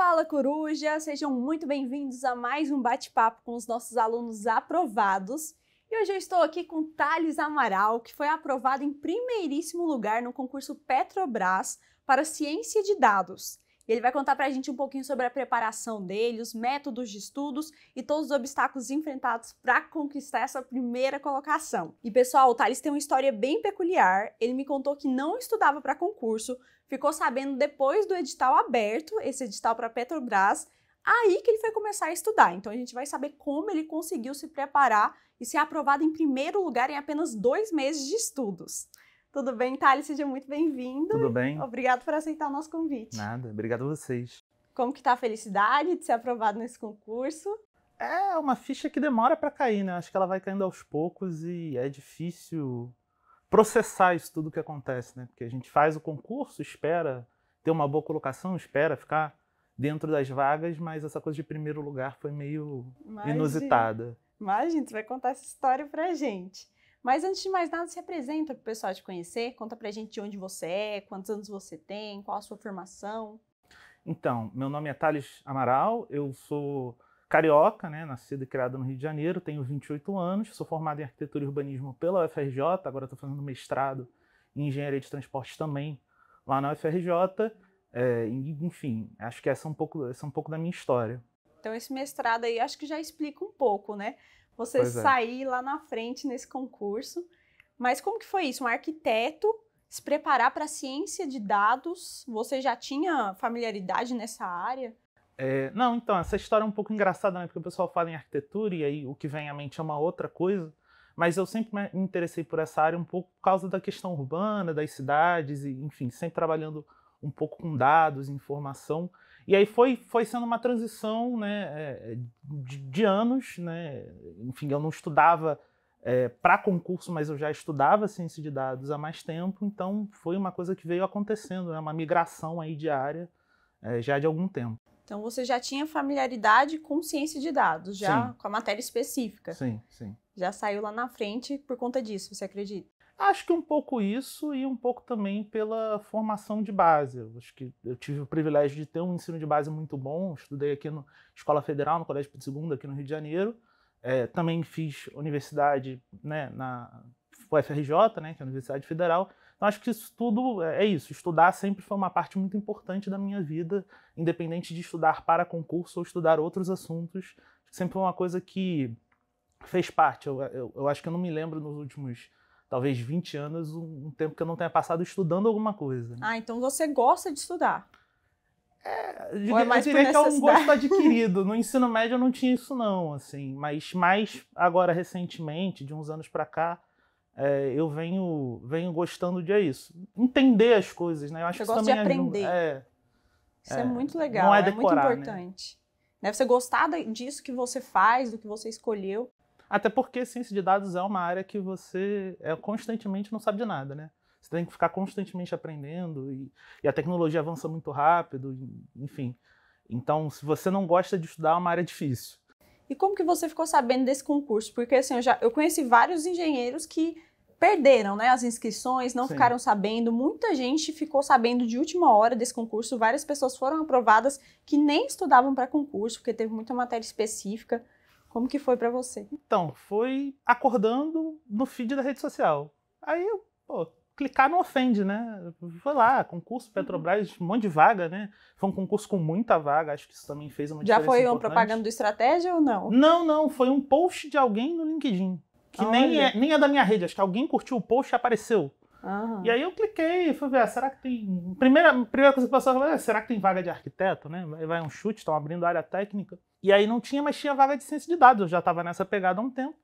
Fala Coruja, sejam muito bem-vindos a mais um bate-papo com os nossos alunos aprovados. E hoje eu estou aqui com Thales Amaral, que foi aprovado em primeiríssimo lugar no concurso Petrobras para Ciência de Dados ele vai contar para a gente um pouquinho sobre a preparação dele, os métodos de estudos e todos os obstáculos enfrentados para conquistar essa primeira colocação. E pessoal, o Thales tem uma história bem peculiar. Ele me contou que não estudava para concurso, ficou sabendo depois do edital aberto, esse edital para Petrobras, aí que ele foi começar a estudar. Então a gente vai saber como ele conseguiu se preparar e ser aprovado em primeiro lugar em apenas dois meses de estudos. Tudo bem, Thales? Seja muito bem-vindo. Tudo bem. Obrigado por aceitar o nosso convite. Nada, obrigado a vocês. Como que tá a felicidade de ser aprovado nesse concurso? É uma ficha que demora para cair, né? Acho que ela vai caindo aos poucos e é difícil processar isso tudo que acontece, né? Porque a gente faz o concurso, espera ter uma boa colocação, espera ficar dentro das vagas, mas essa coisa de primeiro lugar foi meio Imagina. inusitada. Imagina, você vai contar essa história pra gente. Mas antes de mais nada, se apresenta para o pessoal te conhecer, conta para a gente de onde você é, quantos anos você tem, qual a sua formação. Então, meu nome é Thales Amaral, eu sou carioca, né, nascido e criado no Rio de Janeiro, tenho 28 anos, sou formado em arquitetura e urbanismo pela UFRJ, agora estou fazendo mestrado em engenharia de transportes também lá na UFRJ. É, enfim, acho que essa é, um pouco, essa é um pouco da minha história. Então, esse mestrado aí acho que já explica um pouco, né? você pois é. sair é. lá na frente nesse concurso. Mas como que foi isso? Um arquiteto se preparar para a ciência de dados, você já tinha familiaridade nessa área? É, não, então, essa história é um pouco engraçada, né? Porque o pessoal fala em arquitetura e aí o que vem à mente é uma outra coisa. Mas eu sempre me interessei por essa área um pouco por causa da questão urbana, das cidades, e, enfim, sempre trabalhando um pouco com dados, informação. E aí foi, foi sendo uma transição né, é, é, de, de anos. Né? Enfim, eu não estudava é, para concurso, mas eu já estudava ciência de dados há mais tempo, então foi uma coisa que veio acontecendo, né? uma migração aí diária é, já de algum tempo. Então você já tinha familiaridade com ciência de dados, já sim. com a matéria específica. Sim, sim. Já saiu lá na frente por conta disso, você acredita? Acho que um pouco isso e um pouco também pela formação de base. Eu acho que eu tive o privilégio de ter um ensino de base muito bom. Estudei aqui na Escola Federal, no Colégio Pedro II, aqui no Rio de Janeiro. É, também fiz universidade né, na UFRJ, né, que é a Universidade Federal. Então acho que isso tudo é, é isso. Estudar sempre foi uma parte muito importante da minha vida, independente de estudar para concurso ou estudar outros assuntos. Sempre foi uma coisa que fez parte. Eu, eu, eu acho que eu não me lembro nos últimos talvez 20 anos, um tempo que eu não tenha passado estudando alguma coisa. Né? Ah, então você gosta de estudar. É, de é mais eu diria que é um gosto adquirido. No ensino médio eu não tinha isso não, assim, mas mais agora recentemente, de uns anos para cá, é, eu venho, venho gostando de é isso. Entender as coisas, né? Eu acho você que gosta de aprender. Ajuda. É, isso é, é, muito legal, é, decorar, é, muito né? importante. Né? Deve você gostar disso que você faz, do que você escolheu. Até porque ciência de dados é uma área que você é, constantemente não sabe de nada, né? Você tem que ficar constantemente aprendendo e, e a tecnologia avança muito rápido, enfim. Então, se você não gosta de estudar, é uma área difícil. E como que você ficou sabendo desse concurso? Porque assim, eu já eu conheci vários engenheiros que perderam né, as inscrições, não Sim. ficaram sabendo. Muita gente ficou sabendo de última hora desse concurso. Várias pessoas foram aprovadas que nem estudavam para concurso, porque teve muita matéria específica. Como que foi para você? Então, foi acordando no feed da rede social. Aí pô, clicar não ofende, né? Foi lá, concurso uhum. Petrobras, um monte de vaga, né? Foi um concurso com muita vaga, acho que isso também fez uma Já diferença. Já foi uma importante. propaganda do estratégia ou não? Não, não, foi um post de alguém no LinkedIn. Que nem é, nem é da minha rede, acho que alguém curtiu o post e apareceu. Uhum. E aí eu cliquei e fui ver, ah, será que tem. Primeira, primeira coisa que passou é, será que tem vaga de arquiteto, né? Vai um chute, estão abrindo área técnica. E aí não tinha, mas tinha vaga de ciência de dados, eu já estava nessa pegada há um tempo.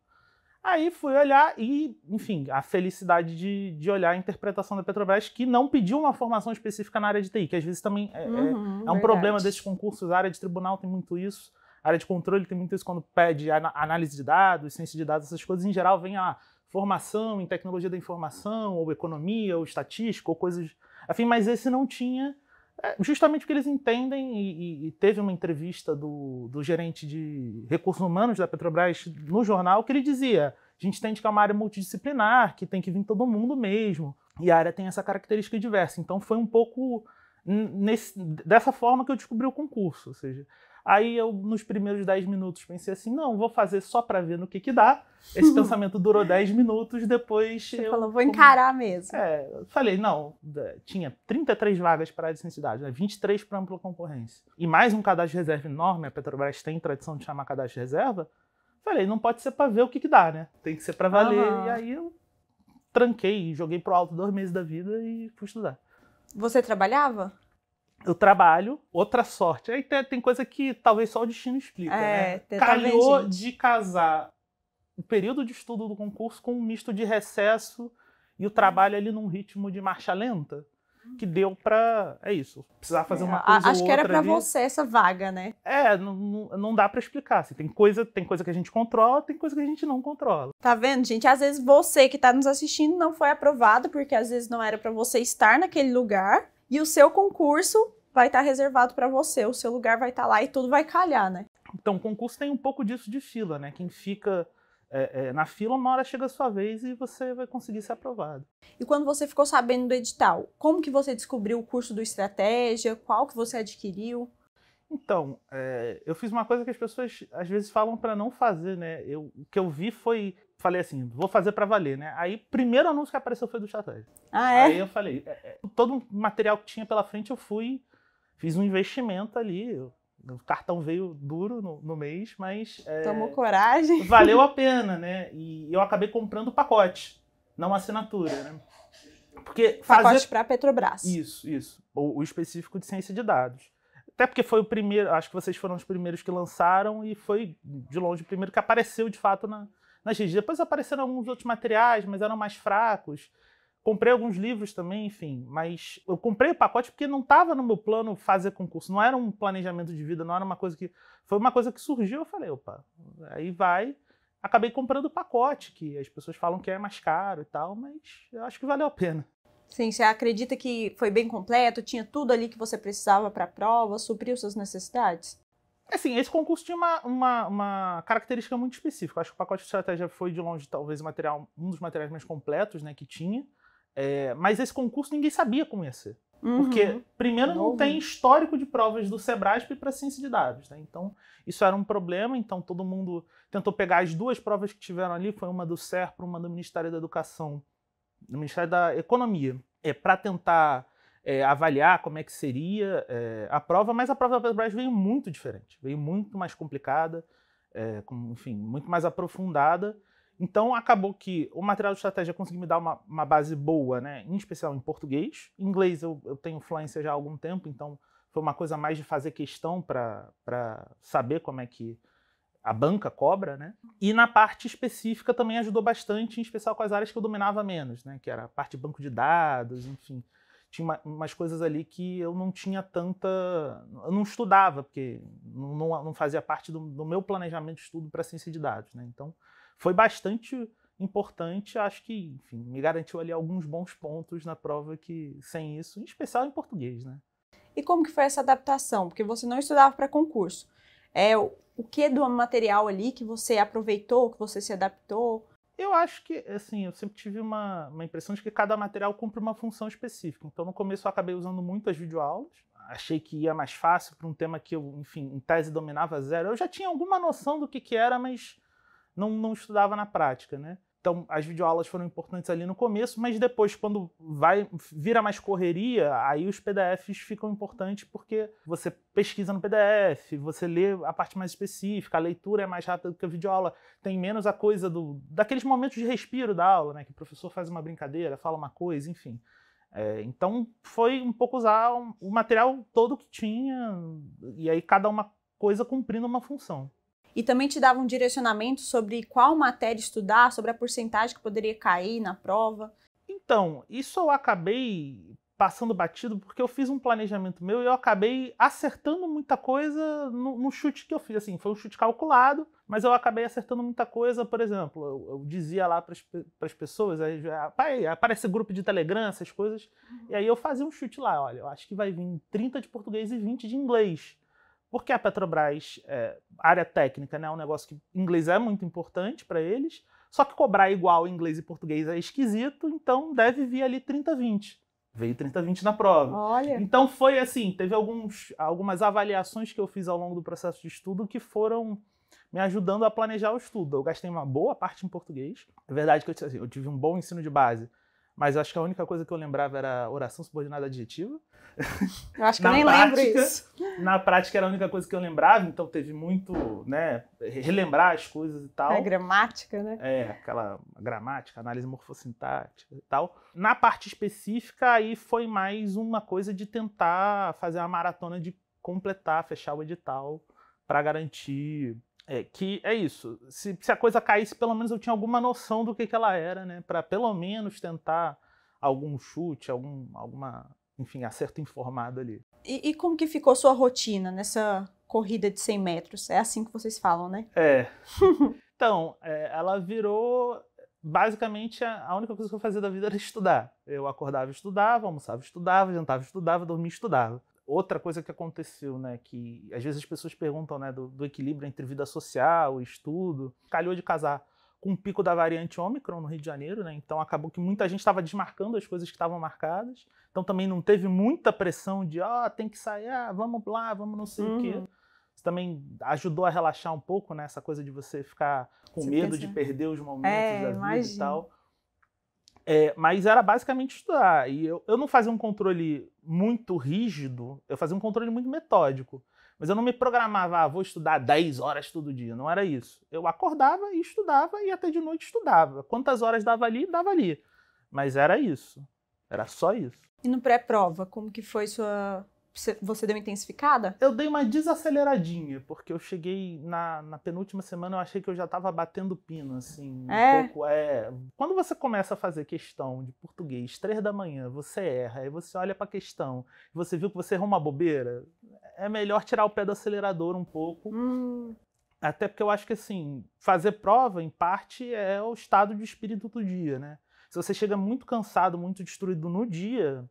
Aí fui olhar e, enfim, a felicidade de, de olhar a interpretação da Petrobras, que não pediu uma formação específica na área de TI, que às vezes também é, é uhum, é, é um problema desses concursos, a área de tribunal tem muito isso, a área de controle tem muito isso quando pede análise de dados, ciência de dados, essas coisas em geral vem a. Ah, formação em tecnologia da informação, ou economia, ou estatística, ou coisas. Afim, mas esse não tinha, é, justamente porque eles entendem, e, e teve uma entrevista do, do, gerente de recursos humanos da Petrobras no jornal, que ele dizia: a gente tem que é uma área multidisciplinar, que tem que vir todo mundo mesmo, e a área tem essa característica diversa. Então foi um pouco nesse, dessa forma que eu descobri o concurso, ou seja. Aí eu, nos primeiros 10 minutos, pensei assim: não, vou fazer só para ver no que que dá. Esse pensamento durou 10 minutos, depois. Você eu, falou, vou encarar como... mesmo. É, falei, não, tinha 33 vagas para a licencidade, né? 23 para ampla concorrência. E mais um cadastro de reserva enorme, a Petrobras tem tradição de chamar cadastro de reserva. Falei, não pode ser para ver o que que dá, né? Tem que ser para valer. Uhum. E aí eu tranquei, joguei pro alto dois meses da vida e fui estudar. Você trabalhava? eu trabalho, outra sorte. Aí tem, tem coisa que talvez só o destino explica, é, né? Calhou de casar o período de estudo do concurso com um misto de recesso e o é. trabalho ali num ritmo de marcha lenta que deu para é isso precisar fazer é, uma coisa acho ou que era para você essa vaga né é não, não dá para explicar assim, tem coisa tem coisa que a gente controla tem coisa que a gente não controla tá vendo gente às vezes você que está nos assistindo não foi aprovado porque às vezes não era para você estar naquele lugar e o seu concurso vai estar tá reservado para você, o seu lugar vai estar tá lá e tudo vai calhar, né? Então, o concurso tem um pouco disso de fila, né? Quem fica é, é, na fila, uma hora chega a sua vez e você vai conseguir ser aprovado. E quando você ficou sabendo do edital, como que você descobriu o curso do Estratégia? Qual que você adquiriu? Então, é, eu fiz uma coisa que as pessoas às vezes falam para não fazer, né? Eu, o que eu vi foi, falei assim, vou fazer para valer, né? Aí, primeiro anúncio que apareceu foi do Estratégia. Ah, é? Aí eu falei, é, é, todo o material que tinha pela frente eu fui fiz um investimento ali. O cartão veio duro no, no mês, mas. É, Tomou coragem. Valeu a pena, né? E eu acabei comprando o pacote, não a assinatura, né? Porque fazer... Pacote para Petrobras. Isso, isso. O, o específico de ciência de dados. Até porque foi o primeiro, acho que vocês foram os primeiros que lançaram e foi de longe o primeiro que apareceu de fato na, nas redes. Depois apareceram alguns outros materiais, mas eram mais fracos. Comprei alguns livros também, enfim, mas eu comprei o pacote porque não estava no meu plano fazer concurso, não era um planejamento de vida, não era uma coisa que. Foi uma coisa que surgiu, eu falei, opa, aí vai. Acabei comprando o pacote, que as pessoas falam que é mais caro e tal, mas eu acho que valeu a pena. Sim, você acredita que foi bem completo, tinha tudo ali que você precisava para a prova, supriu suas necessidades? Assim, esse concurso tinha uma, uma, uma, característica muito específica. Acho que o pacote de estratégia foi, de longe, talvez material, um dos materiais mais completos né, que tinha. É, mas esse concurso ninguém sabia como ia ser. Uhum. Porque, primeiro, não tem histórico de provas do Sebrasp para ciência de dados. Né? Então, isso era um problema. Então, todo mundo tentou pegar as duas provas que tiveram ali. Foi uma do SERPRO, uma do Ministério da Educação, do Ministério da Economia, é, para tentar é, avaliar como é que seria é, a prova. Mas a prova da Petrobras veio muito diferente. Veio muito mais complicada, é, com, enfim, muito mais aprofundada. Então acabou que o material de estratégia conseguiu me dar uma, uma base boa, né? Em especial em português. Em inglês eu, eu, tenho fluência já há algum tempo, então foi uma coisa mais de fazer questão para saber como é que a banca cobra, né? E na parte específica também ajudou bastante, em especial com as áreas que eu dominava menos, né? Que era a parte de banco de dados, enfim. Tinha uma, umas coisas ali que eu não tinha tanta. Eu não estudava, porque não, não fazia parte do, do meu planejamento de estudo para ciência de dados, né? Então foi bastante importante, acho que, enfim, me garantiu ali alguns bons pontos na prova que sem isso, em especial em português, né? E como que foi essa adaptação? Porque você não estudava para concurso. É o, que do material ali que você aproveitou, que você se adaptou? Eu acho que, assim, eu sempre tive uma, uma impressão de que cada material cumpre uma função específica. Então, no começo, eu acabei usando muitas videoaulas. Achei que ia mais fácil para um tema que eu, enfim, em tese dominava zero. Eu já tinha alguma noção do que, que era, mas não, não estudava na prática, né? Então, as videoaulas foram importantes ali no começo, mas depois, quando vai vira mais correria, aí os PDFs ficam importantes porque você pesquisa no PDF, você lê a parte mais específica, a leitura é mais rápida do que a videoaula, tem menos a coisa do daqueles momentos de respiro da aula, né? Que o professor faz uma brincadeira, fala uma coisa, enfim. É, então, foi um pouco usar o material todo que tinha e aí cada uma coisa cumprindo uma função e também te dava um direcionamento sobre qual matéria estudar, sobre a porcentagem que poderia cair na prova. Então, isso eu acabei passando batido porque eu fiz um planejamento meu e eu acabei acertando muita coisa no, no chute que eu fiz. Assim, foi um chute calculado, mas eu acabei acertando muita coisa. Por exemplo, eu, eu dizia lá para as pessoas, aí, aparece grupo de Telegram, essas coisas, uhum. e aí eu fazia um chute lá. Olha, eu acho que vai vir 30 de português e 20 de inglês. Porque a Petrobras, é, área técnica, né, é um negócio que inglês é muito importante para eles, só que cobrar igual inglês e português é esquisito, então deve vir ali 30-20. Veio 30-20 na prova. Olha. Então foi assim, teve alguns, algumas avaliações que eu fiz ao longo do processo de estudo que foram me ajudando a planejar o estudo. Eu gastei uma boa parte em português. É verdade que eu, assim, eu tive um bom ensino de base, mas acho que a única coisa que eu lembrava era oração subordinada adjetiva. Eu acho que eu nem prática, lembro isso. Na prática era a única coisa que eu lembrava, então teve muito, né, relembrar as coisas e tal. É, gramática, né? É, aquela gramática, análise morfossintática e tal. Na parte específica, aí foi mais uma coisa de tentar fazer uma maratona de completar, fechar o edital para garantir é, que é isso. Se, se, a coisa caísse, pelo menos eu tinha alguma noção do que, que ela era, né? Para pelo menos tentar algum chute, algum, alguma, enfim, acerto informado ali. E, e, como que ficou sua rotina nessa corrida de 100 metros? É assim que vocês falam, né? É. então, é, ela virou. Basicamente, a, a única coisa que eu fazia da vida era estudar. Eu acordava, estudava, almoçava, estudava, jantava, estudava, dormia, estudava. Outra coisa que aconteceu, né, que às vezes as pessoas perguntam, né, do, do equilíbrio entre vida social estudo. Calhou de casar com o pico da variante Ômicron no Rio de Janeiro, né? Então acabou que muita gente estava desmarcando as coisas que estavam marcadas. Então também não teve muita pressão de, ó, oh, tem que sair, ah, vamos lá, vamos não sei uhum. o quê. Uhum. Isso também ajudou a relaxar um pouco, né? Essa coisa de você ficar com medo de perder os momentos é, da vida e tal. É, mas era basicamente estudar. E eu, eu não fazia um controle muito rígido, eu fazia um controle muito metódico. Mas eu não me programava, ah, vou estudar 10 horas todo dia. Não era isso. Eu acordava e estudava e até de noite estudava. Quantas horas dava ali, dava ali. Mas era isso. Era só isso. E no pré-prova, como que foi sua você deu intensificada? Eu dei uma desaceleradinha, porque eu cheguei na, na penúltima semana, eu achei que eu já estava batendo pino, assim. É? Um pouco, é. Quando você começa a fazer questão de português, três da manhã, você erra, aí você olha para a questão, você viu que você errou uma bobeira, é melhor tirar o pé do acelerador um pouco. Hum. Até porque eu acho que, assim, fazer prova, em parte, é o estado de espírito do dia, né? Se você chega muito cansado, muito destruído no dia,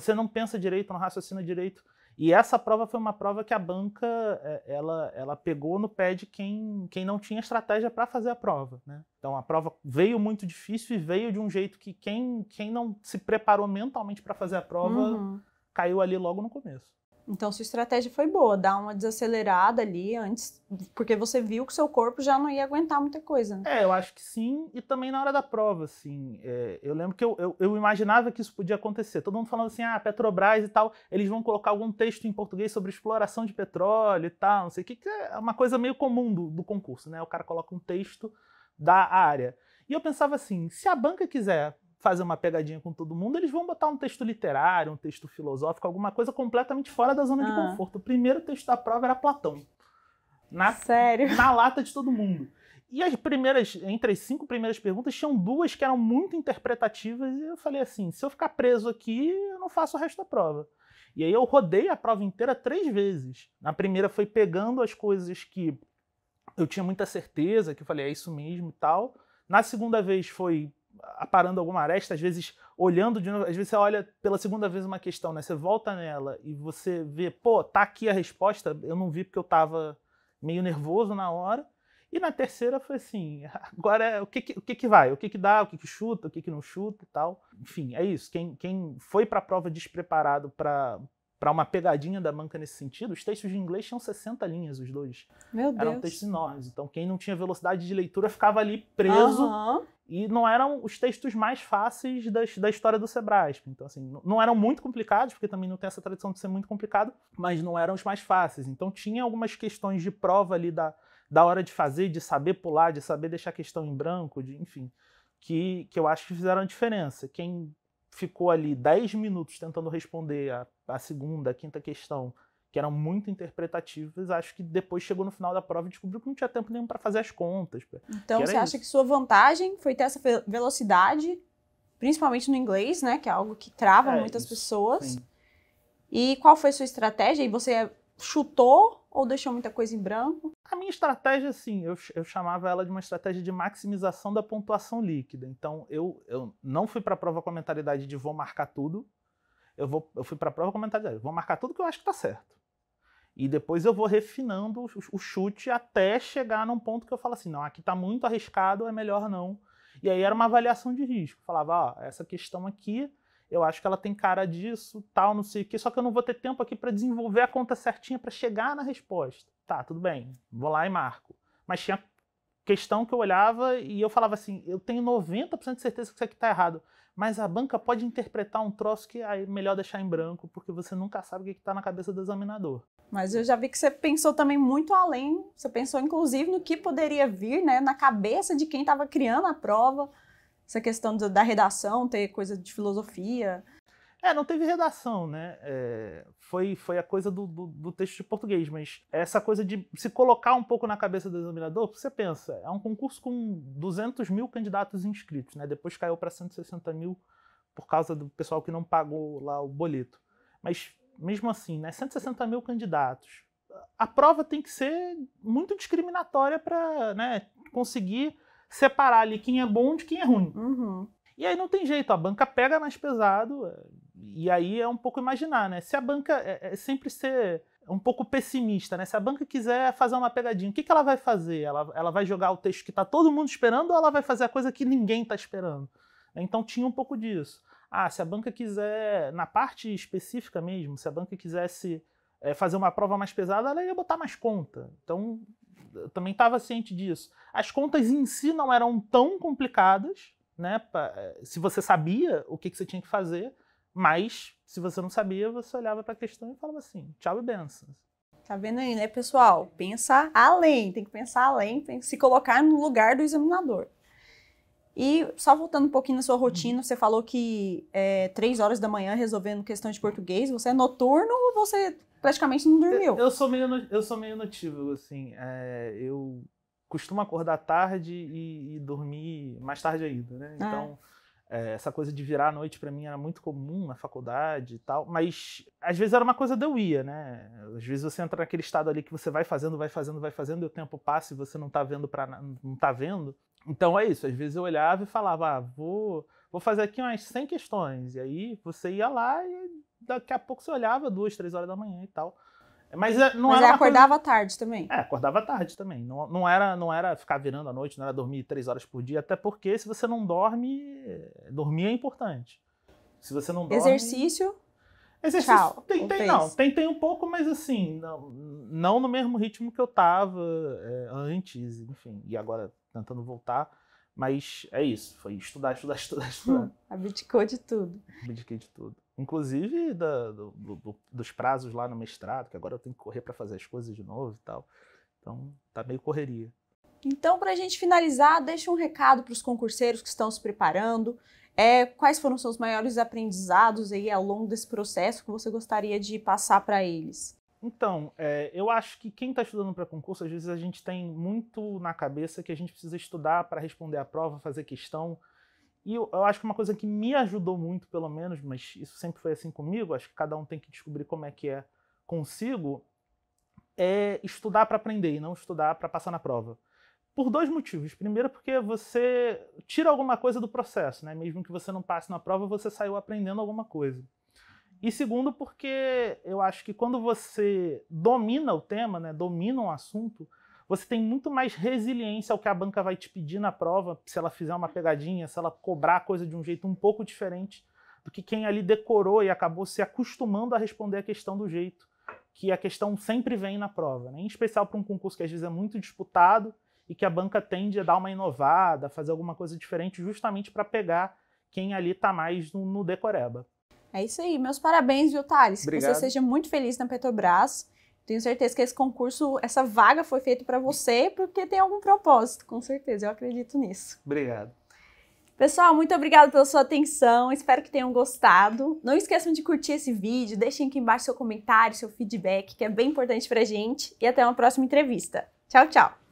você não pensa direito, não raciocina direito. E essa prova foi uma prova que a banca é, ela, ela pegou no pé de quem, quem não tinha estratégia para fazer a prova. Né? Então a prova veio muito difícil e veio de um jeito que quem, quem não se preparou mentalmente para fazer a prova uhum. caiu ali logo no começo. Então, sua estratégia foi boa, dar uma desacelerada ali antes, porque você viu que seu corpo já não ia aguentar muita coisa. Né? É, eu acho que sim, e também na hora da prova, assim, é, eu lembro que eu, eu, eu, imaginava que isso podia acontecer. Todo mundo falando assim, ah, Petrobras e tal, eles vão colocar algum texto em português sobre exploração de petróleo e tal, não sei o que, que é uma coisa meio comum do, do concurso, né? O cara coloca um texto da área. E eu pensava assim, se a banca quiser fazer uma pegadinha com todo mundo, eles vão botar um texto literário, um texto filosófico, alguma coisa completamente fora da zona ah. de conforto. O primeiro texto da prova era Platão. Na, Sério? Na lata de todo mundo. E as primeiras, entre as cinco primeiras perguntas, tinham duas que eram muito interpretativas, e eu falei assim: se eu ficar preso aqui, eu não faço o resto da prova. E aí eu rodei a prova inteira três vezes. Na primeira foi pegando as coisas que eu tinha muita certeza, que eu falei, é isso mesmo e tal. Na segunda vez foi aparando alguma aresta, às vezes olhando de novo, às vezes você olha pela segunda vez uma questão, né? Você volta nela e você vê, pô, tá aqui a resposta, eu não vi porque eu tava meio nervoso na hora. E na terceira foi assim, agora é, o que que, o que, que vai, o que que dá, o que que chuta, o que que não chuta e tal. Enfim, é isso. Quem, quem foi para a prova despreparado para para uma pegadinha da banca nesse sentido, os textos de inglês tinham 60 linhas, os dois. Meu Deus. Eram textos enormes. Então, quem não tinha velocidade de leitura ficava ali preso. Uhum. E não eram os textos mais fáceis da, da história do Sebrasp. Então, assim, não, eram muito complicados, porque também não tem essa tradição de ser muito complicado, mas não eram os mais fáceis. Então, tinha algumas questões de prova ali da, da hora de fazer, de saber pular, de saber deixar a questão em branco, de, enfim, que, que eu acho que fizeram a diferença. Quem ficou ali 10 minutos tentando responder a, a segunda, a quinta questão, que eram muito interpretativas, acho que depois chegou no final da prova e descobriu que não tinha tempo nenhum para fazer as contas. Então, você isso. acha que sua vantagem foi ter essa velocidade, principalmente no inglês, né, que é algo que trava é, muitas isso, pessoas. Sim. E qual foi sua estratégia? E você chutou ou deixou muita coisa em branco? A minha estratégia, assim, eu, eu chamava ela de uma estratégia de maximização da pontuação líquida. Então, eu, eu não fui para a prova com a mentalidade de vou marcar tudo, eu, vou, eu fui para a prova comentário, vou marcar tudo que eu acho que está certo. E depois eu vou refinando o, o chute até chegar num ponto que eu falo assim, não, aqui está muito arriscado, é melhor não. E aí era uma avaliação de risco. Falava, ó, essa questão aqui, eu acho que ela tem cara disso, tal, não sei o quê, só que eu não vou ter tempo aqui para desenvolver a conta certinha para chegar na resposta. Tá, tudo bem, vou lá e marco. Mas tinha questão que eu olhava e eu falava assim, eu tenho 90% de certeza que isso aqui está errado mas a banca pode interpretar um troço que é melhor deixar em branco, porque você nunca sabe o que está na cabeça do examinador. Mas eu já vi que você pensou também muito além, você pensou inclusive no que poderia vir né, na cabeça de quem estava criando a prova, essa questão da redação, ter coisa de filosofia, é, não teve redação, né? É, foi, foi a coisa do, do, do, texto de português, mas essa coisa de se colocar um pouco na cabeça do examinador, você pensa, é um concurso com 200 mil candidatos inscritos, né? Depois caiu para 160 mil por causa do pessoal que não pagou lá o boleto. Mas mesmo assim, né? 160 mil candidatos. A prova tem que ser muito discriminatória para né, conseguir separar ali quem é bom de quem é ruim. Uhum. E aí não tem jeito, a banca pega mais pesado, é, e aí é um pouco imaginar, né? Se a banca é, é sempre ser um pouco pessimista, né? Se a banca quiser fazer uma pegadinha, o que, que ela vai fazer? Ela, ela vai jogar o texto que está todo mundo esperando ou ela vai fazer a coisa que ninguém está esperando? Né? Então tinha um pouco disso. Ah, se a banca quiser, na parte específica mesmo, se a banca quisesse é, fazer uma prova mais pesada, ela ia botar mais conta. Então eu também estava ciente disso. As contas em si não eram tão complicadas, né? Pra, é, se você sabia o que, que você tinha que fazer, mas, se você não sabia, você olhava para a questão e falava assim: tchau e benção. Tá vendo aí, né, pessoal? Pensa além, tem que pensar além, tem que se colocar no lugar do examinador. E só voltando um pouquinho na sua rotina, você falou que é, três horas da manhã resolvendo questão de português, você é noturno ou você praticamente não dormiu? Eu, eu sou, meio, eu sou meio notível, assim. É, eu costumo acordar tarde e, e, dormir mais tarde ainda, né? Ah. Então. Ah é, essa coisa de virar à noite para mim era muito comum na faculdade e tal, mas às vezes era uma coisa da ia, né? Às vezes você entra naquele estado ali que você vai fazendo, vai fazendo, vai fazendo e o tempo passa e você não tá vendo para não tá vendo. Então é isso, às vezes eu olhava e falava, ah, vou, vou fazer aqui umas 100 questões. E aí você ia lá e daqui a pouco você olhava duas, três horas da manhã e tal. Mas eh, não Mas era. É, acordava coisa... tarde também. É, acordava tarde também. Não, não, era, não era ficar virando à noite, não era dormir três horas por dia, até porque se você não dorme, dormir é importante. Se você não dorme. Exercício. Exercício. Tchau, tem, tem não, tentei um pouco, mas assim, não, não no mesmo ritmo que eu tava é, antes, enfim, e agora tentando voltar. Mas é isso, foi estudar, estudar, estudar, estudar. Abdicou de tudo. Abdiquei de tudo. Inclusive da, do, do, dos prazos lá no mestrado, que agora eu tenho que correr para fazer as coisas de novo e tal. Então, tá meio correria. Então, para a gente finalizar, deixa um recado para os concurseiros que estão se preparando. É, quais foram seus maiores aprendizados aí ao longo desse processo que você gostaria de passar para eles? Então, é, eu acho que quem está estudando para concurso, às vezes a gente tem muito na cabeça que a gente precisa estudar para responder a prova, fazer questão, e eu, eu, acho que é uma coisa que me ajudou muito, pelo menos, mas isso sempre foi assim comigo, acho que cada um tem que descobrir como é que é consigo, é estudar para aprender e não estudar para passar na prova. Por dois motivos. Primeiro, porque você tira alguma coisa do processo, né? Mesmo que você não passe na prova, você saiu aprendendo alguma coisa. E segundo, porque eu acho que quando você domina o tema, né, domina um assunto, você tem muito mais resiliência ao que a banca vai te pedir na prova, se ela fizer uma pegadinha, se ela cobrar a coisa de um jeito um pouco diferente do que quem ali decorou e acabou se acostumando a responder a questão do jeito que a questão sempre vem na prova, né? em especial para um concurso que às vezes é muito disputado e que a banca tende a dar uma inovada, fazer alguma coisa diferente, justamente para pegar quem ali está mais no, no decoreba. É isso aí, meus parabéns, viu, Thales? Obrigado. Que você seja muito feliz na Petrobras tenho certeza que esse concurso, essa vaga foi feita para você porque tem algum propósito, com certeza, eu acredito nisso. Obrigado. Pessoal, muito obrigada pela sua atenção, espero que tenham gostado. Não esqueçam de curtir esse vídeo, deixem aqui embaixo seu comentário, seu feedback, que é bem importante pra gente. E até uma próxima entrevista. Tchau, tchau!